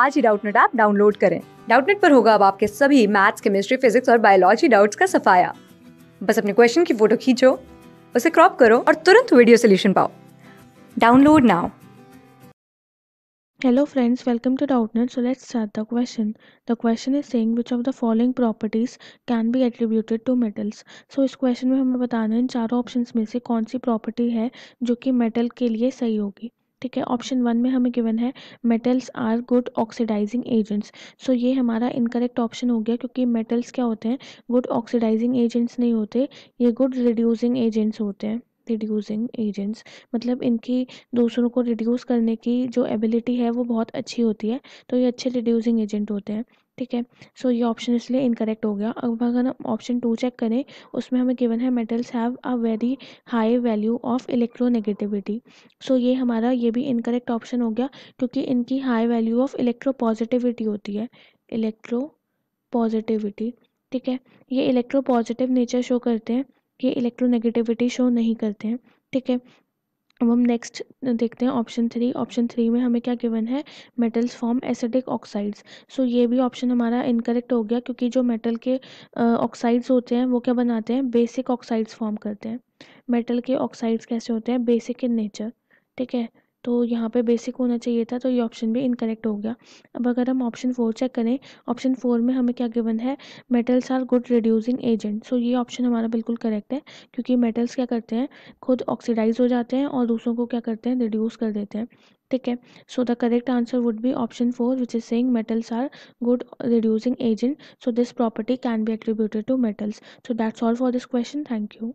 आज ही Doubtnut app download करें डाउटनेट पर होगा अब आपके सभी मैथ्स केमिस्ट्री फिजिक्स और बायोलॉजी डाउट्स का सफाया बस अपने क्वेश्चन की फोटो खींचो उसे क्रॉप करो और तुरंत वीडियो सोल्यूशन पाओ download now Hello friends, welcome to DoubtNet. So let's start the question. The question is saying which of the following properties can be attributed to metals. So इस question में हमें बताना है इन चारों options में से कौन सी property है जो कि metal के लिए सही होगी ठीक है ऑप्शन वन में हमें गिवन है metals are good oxidizing agents so ये हमारा इनकरेक्ट ऑप्शन हो गया क्योंकि मेटल्स क्या होते हैं गुड ऑक्सीडाइजिंग एजेंट्स नहीं होते ये गुड रिड्यूसिंग एजेंट्स होते हैं रिड्यूसिंग एजेंट्स मतलब इनकी दूसरों को रिड्यूस करने की जो एबिलिटी है वो बहुत अच्छी होती है तो ये अच्छे रिड्यूसिंग एजेंट होते हैं ठीक है सो so, ये ऑप्शन इसलिए इनकरेक्ट हो गया अब अगर हम ऑप्शन टू चेक करें उसमें हमें गिवन है metals have a very high value of electronegativity so ये हमारा ये भी इनकरेक्ट ऑप्शन हो गया क्योंकि इनकी high value of electropositivity होती है इलेक्ट्रो पॉजिटिविटी ठीक है ये इलेक्ट्रो पॉजिटिव नेचर शो करते हैं ये इलेक्ट्रोनेगेटिविटी शो नहीं करते हैं ठीक है अब हम नेक्स्ट देखते हैं ऑप्शन थ्री ऑप्शन थ्री में हमें क्या गिवन है metals form acidic oxides so ये भी ऑप्शन हमारा इनकरेक्ट हो गया क्योंकि जो मेटल के ऑक्साइड्स uh, होते हैं वो क्या बनाते हैं बेसिक ऑक्साइड्स फॉर्म करते हैं मेटल के ऑक्साइड्स कैसे होते हैं बेसिक इन नेचर ठीक है तो यहाँ पे बेसिक होना चाहिए था तो ये ऑप्शन भी इनकरेक्ट हो गया अब अगर हम ऑप्शन फोर चेक करें ऑप्शन फोर में हमें क्या गिवन है metals are good reducing agent so ये ऑप्शन हमारा बिल्कुल करेक्ट है क्योंकि मेटल्स क्या करते हैं खुद ऑक्सीडाइज हो जाते हैं और दूसरों को क्या करते हैं रिड्यूस कर देते हैं ठीक है so the correct answer would be option four which is saying metals are good reducing agent so this property can be attributed to metals so that's all for this question thank you